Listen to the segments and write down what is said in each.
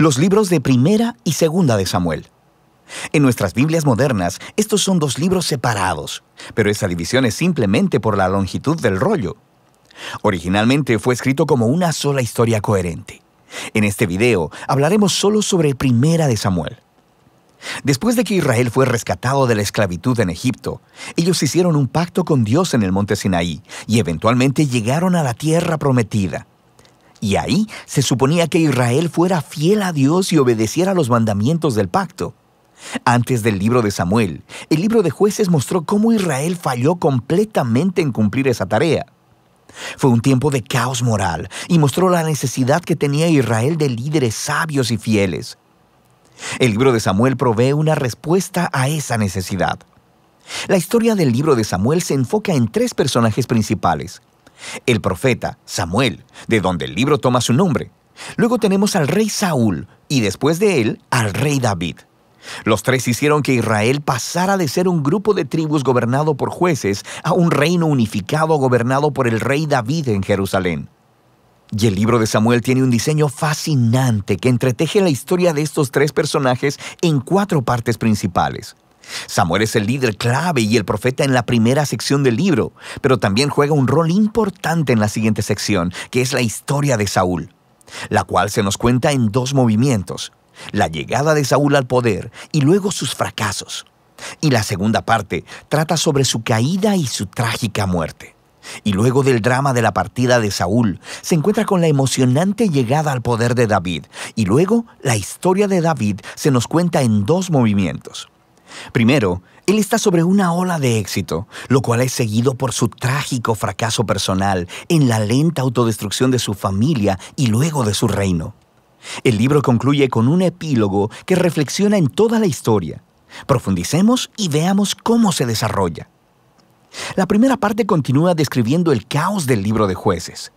los libros de Primera y Segunda de Samuel. En nuestras Biblias modernas, estos son dos libros separados, pero esa división es simplemente por la longitud del rollo. Originalmente fue escrito como una sola historia coherente. En este video hablaremos solo sobre Primera de Samuel. Después de que Israel fue rescatado de la esclavitud en Egipto, ellos hicieron un pacto con Dios en el monte Sinaí y eventualmente llegaron a la tierra prometida. Y ahí se suponía que Israel fuera fiel a Dios y obedeciera los mandamientos del pacto. Antes del libro de Samuel, el libro de jueces mostró cómo Israel falló completamente en cumplir esa tarea. Fue un tiempo de caos moral y mostró la necesidad que tenía Israel de líderes sabios y fieles. El libro de Samuel provee una respuesta a esa necesidad. La historia del libro de Samuel se enfoca en tres personajes principales, el profeta Samuel, de donde el libro toma su nombre. Luego tenemos al rey Saúl y después de él al rey David. Los tres hicieron que Israel pasara de ser un grupo de tribus gobernado por jueces a un reino unificado gobernado por el rey David en Jerusalén. Y el libro de Samuel tiene un diseño fascinante que entreteje la historia de estos tres personajes en cuatro partes principales. Samuel es el líder clave y el profeta en la primera sección del libro, pero también juega un rol importante en la siguiente sección, que es la historia de Saúl, la cual se nos cuenta en dos movimientos, la llegada de Saúl al poder y luego sus fracasos. Y la segunda parte trata sobre su caída y su trágica muerte. Y luego del drama de la partida de Saúl, se encuentra con la emocionante llegada al poder de David. Y luego la historia de David se nos cuenta en dos movimientos. Primero, él está sobre una ola de éxito, lo cual es seguido por su trágico fracaso personal en la lenta autodestrucción de su familia y luego de su reino. El libro concluye con un epílogo que reflexiona en toda la historia. Profundicemos y veamos cómo se desarrolla. La primera parte continúa describiendo el caos del libro de jueces,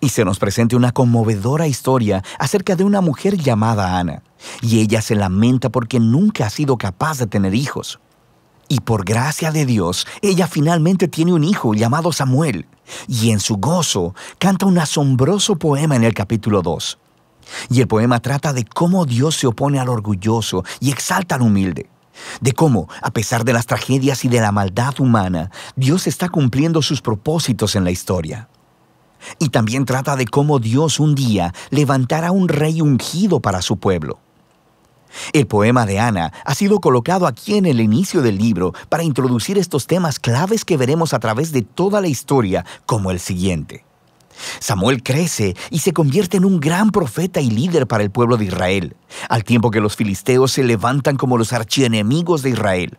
y se nos presenta una conmovedora historia acerca de una mujer llamada Ana, y ella se lamenta porque nunca ha sido capaz de tener hijos. Y por gracia de Dios, ella finalmente tiene un hijo llamado Samuel, y en su gozo canta un asombroso poema en el capítulo 2. Y el poema trata de cómo Dios se opone al orgulloso y exalta al humilde. De cómo, a pesar de las tragedias y de la maldad humana, Dios está cumpliendo sus propósitos en la historia. Y también trata de cómo Dios un día levantará un rey ungido para su pueblo. El poema de Ana ha sido colocado aquí en el inicio del libro para introducir estos temas claves que veremos a través de toda la historia, como el siguiente. Samuel crece y se convierte en un gran profeta y líder para el pueblo de Israel, al tiempo que los filisteos se levantan como los archienemigos de Israel.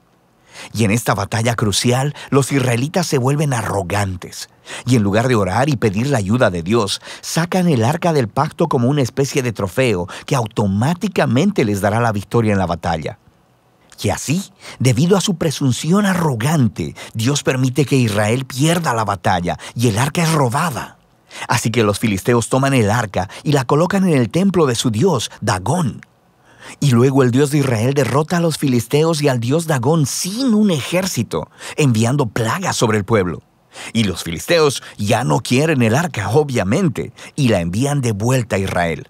Y en esta batalla crucial, los israelitas se vuelven arrogantes, y en lugar de orar y pedir la ayuda de Dios, sacan el arca del pacto como una especie de trofeo que automáticamente les dará la victoria en la batalla. Y así, debido a su presunción arrogante, Dios permite que Israel pierda la batalla y el arca es robada. Así que los filisteos toman el arca y la colocan en el templo de su dios, Dagón, y luego el Dios de Israel derrota a los filisteos y al Dios Dagón sin un ejército, enviando plagas sobre el pueblo. Y los filisteos ya no quieren el arca, obviamente, y la envían de vuelta a Israel.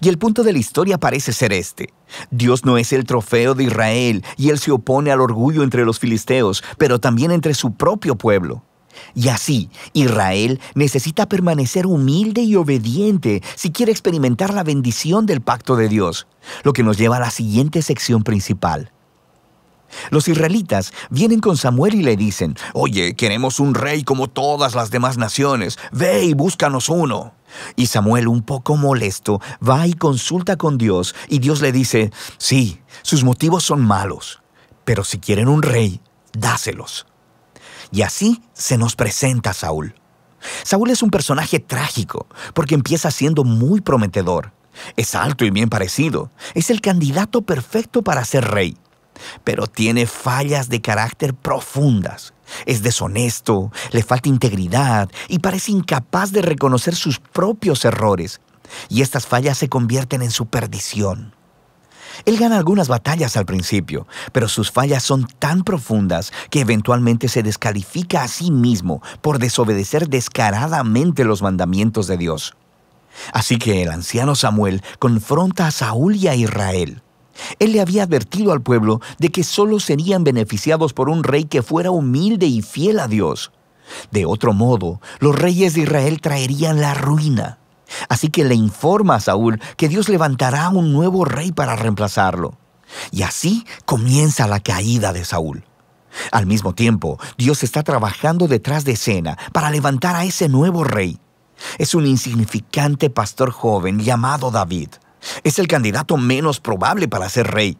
Y el punto de la historia parece ser este. Dios no es el trofeo de Israel y él se opone al orgullo entre los filisteos, pero también entre su propio pueblo. Y así, Israel necesita permanecer humilde y obediente si quiere experimentar la bendición del pacto de Dios. Lo que nos lleva a la siguiente sección principal. Los israelitas vienen con Samuel y le dicen, Oye, queremos un rey como todas las demás naciones, ve y búscanos uno. Y Samuel, un poco molesto, va y consulta con Dios y Dios le dice, Sí, sus motivos son malos, pero si quieren un rey, dáselos. Y así se nos presenta Saúl. Saúl es un personaje trágico, porque empieza siendo muy prometedor, es alto y bien parecido. Es el candidato perfecto para ser rey. Pero tiene fallas de carácter profundas. Es deshonesto, le falta integridad y parece incapaz de reconocer sus propios errores. Y estas fallas se convierten en su perdición. Él gana algunas batallas al principio, pero sus fallas son tan profundas que eventualmente se descalifica a sí mismo por desobedecer descaradamente los mandamientos de Dios. Así que el anciano Samuel confronta a Saúl y a Israel. Él le había advertido al pueblo de que solo serían beneficiados por un rey que fuera humilde y fiel a Dios. De otro modo, los reyes de Israel traerían la ruina. Así que le informa a Saúl que Dios levantará un nuevo rey para reemplazarlo. Y así comienza la caída de Saúl. Al mismo tiempo, Dios está trabajando detrás de escena para levantar a ese nuevo rey. Es un insignificante pastor joven llamado David. Es el candidato menos probable para ser rey.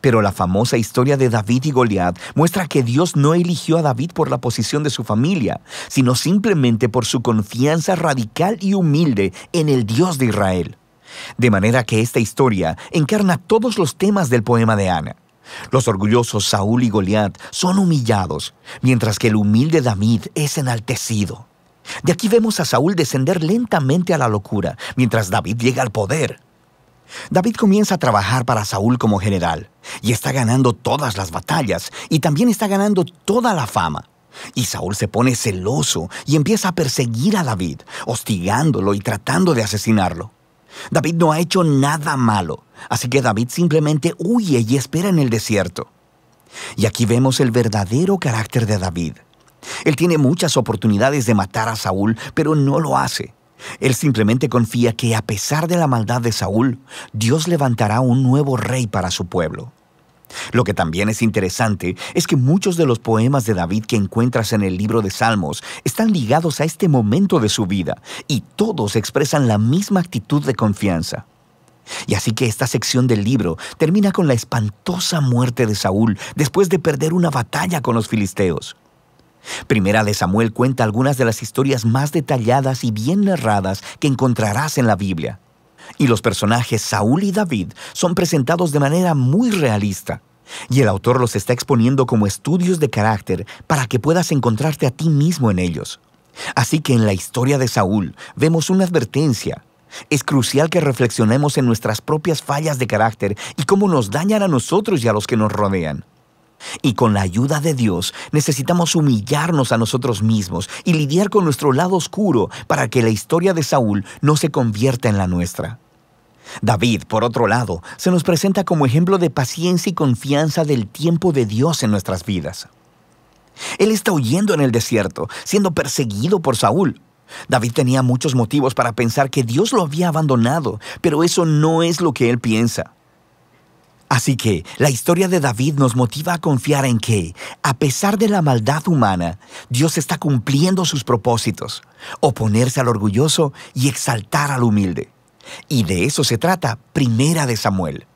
Pero la famosa historia de David y Goliat muestra que Dios no eligió a David por la posición de su familia, sino simplemente por su confianza radical y humilde en el Dios de Israel. De manera que esta historia encarna todos los temas del poema de Ana. Los orgullosos Saúl y Goliat son humillados, mientras que el humilde David es enaltecido. De aquí vemos a Saúl descender lentamente a la locura, mientras David llega al poder. David comienza a trabajar para Saúl como general, y está ganando todas las batallas, y también está ganando toda la fama. Y Saúl se pone celoso y empieza a perseguir a David, hostigándolo y tratando de asesinarlo. David no ha hecho nada malo, así que David simplemente huye y espera en el desierto. Y aquí vemos el verdadero carácter de David, él tiene muchas oportunidades de matar a Saúl, pero no lo hace. Él simplemente confía que a pesar de la maldad de Saúl, Dios levantará un nuevo rey para su pueblo. Lo que también es interesante es que muchos de los poemas de David que encuentras en el libro de Salmos están ligados a este momento de su vida y todos expresan la misma actitud de confianza. Y así que esta sección del libro termina con la espantosa muerte de Saúl después de perder una batalla con los filisteos. Primera de Samuel cuenta algunas de las historias más detalladas y bien narradas que encontrarás en la Biblia. Y los personajes Saúl y David son presentados de manera muy realista. Y el autor los está exponiendo como estudios de carácter para que puedas encontrarte a ti mismo en ellos. Así que en la historia de Saúl vemos una advertencia. Es crucial que reflexionemos en nuestras propias fallas de carácter y cómo nos dañan a nosotros y a los que nos rodean. Y con la ayuda de Dios necesitamos humillarnos a nosotros mismos y lidiar con nuestro lado oscuro para que la historia de Saúl no se convierta en la nuestra. David, por otro lado, se nos presenta como ejemplo de paciencia y confianza del tiempo de Dios en nuestras vidas. Él está huyendo en el desierto, siendo perseguido por Saúl. David tenía muchos motivos para pensar que Dios lo había abandonado, pero eso no es lo que él piensa. Así que la historia de David nos motiva a confiar en que, a pesar de la maldad humana, Dios está cumpliendo sus propósitos, oponerse al orgulloso y exaltar al humilde. Y de eso se trata Primera de Samuel.